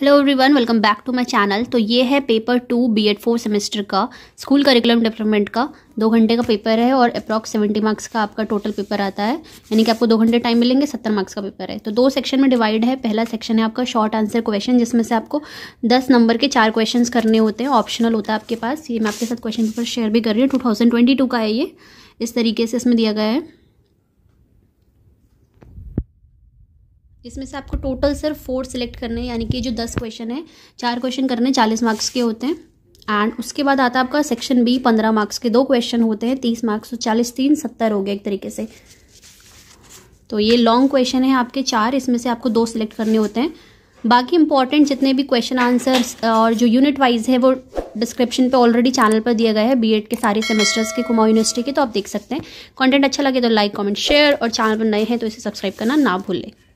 hello everyone welcome back to my channel तो ये है paper two BEd four semester का स्कूल करिकुलम डेवलपमेंट का दो घंटे का पेपर है और अप्रॉक्स सेवेंटी मार्क्स का आपका टोटल पेपर आता है यानी कि आपको दो घंटे टाइम मिलेंगे सत्तर मार्क्स का पेपर है तो दो सेक्शन में डिवाइड है पहला सेक्शन है आपका शॉर्ट आंसर क्वेश्चन जिसमें से आपको दस नंबर के चार क्वेश्चन करने होते हैं ऑप्शनल होता है आपके पास ये मैं आपके साथ क्वेश्चन पेपर शेयर भी कर रही हूँ टू का है ये इस तरीके से इसमें दिया गया है इसमें से आपको टोटल सिर्फ फोर सिलेक्ट करने यानी कि जो दस क्वेश्चन है चार क्वेश्चन करने चालीस मार्क्स के होते हैं एंड उसके बाद आता है आपका सेक्शन बी पंद्रह मार्क्स के दो क्वेश्चन होते हैं तीस मार्क्स तो चालीस तीन सत्तर हो गया एक तरीके से तो ये लॉन्ग क्वेश्चन है आपके चार इसमें से आपको दो सिलेक्ट करने होते हैं बाकी इंपॉर्टेंट जितने भी क्वेश्चन आंसर्स और जो यूनिट वाइज है वो डिस्क्रिप्शन पे ऑलरेडी चैनल पर दिया गया है बीएड के सारे सेमेस्टर्स के कुमाऊं यूनिवर्सिटी के तो आप देख सकते हैं कंटेंट अच्छा लगे तो लाइक कमेंट शेयर और चैनल पर नए हैं तो इसे सब्सक्राइब करना ना भूलें